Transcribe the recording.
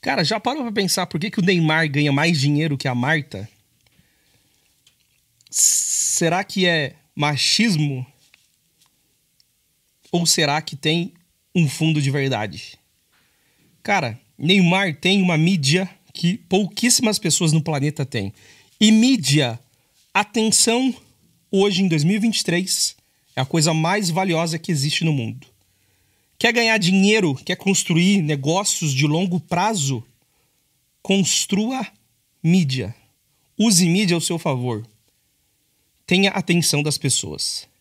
Cara, já parou pra pensar por que, que o Neymar ganha mais dinheiro que a Marta? Será que é machismo? Ou será que tem um fundo de verdade? Cara, Neymar tem uma mídia que pouquíssimas pessoas no planeta têm. E mídia, atenção, hoje em 2023, é a coisa mais valiosa que existe no mundo. Quer ganhar dinheiro, quer construir negócios de longo prazo? Construa mídia. Use mídia ao seu favor. Tenha atenção das pessoas.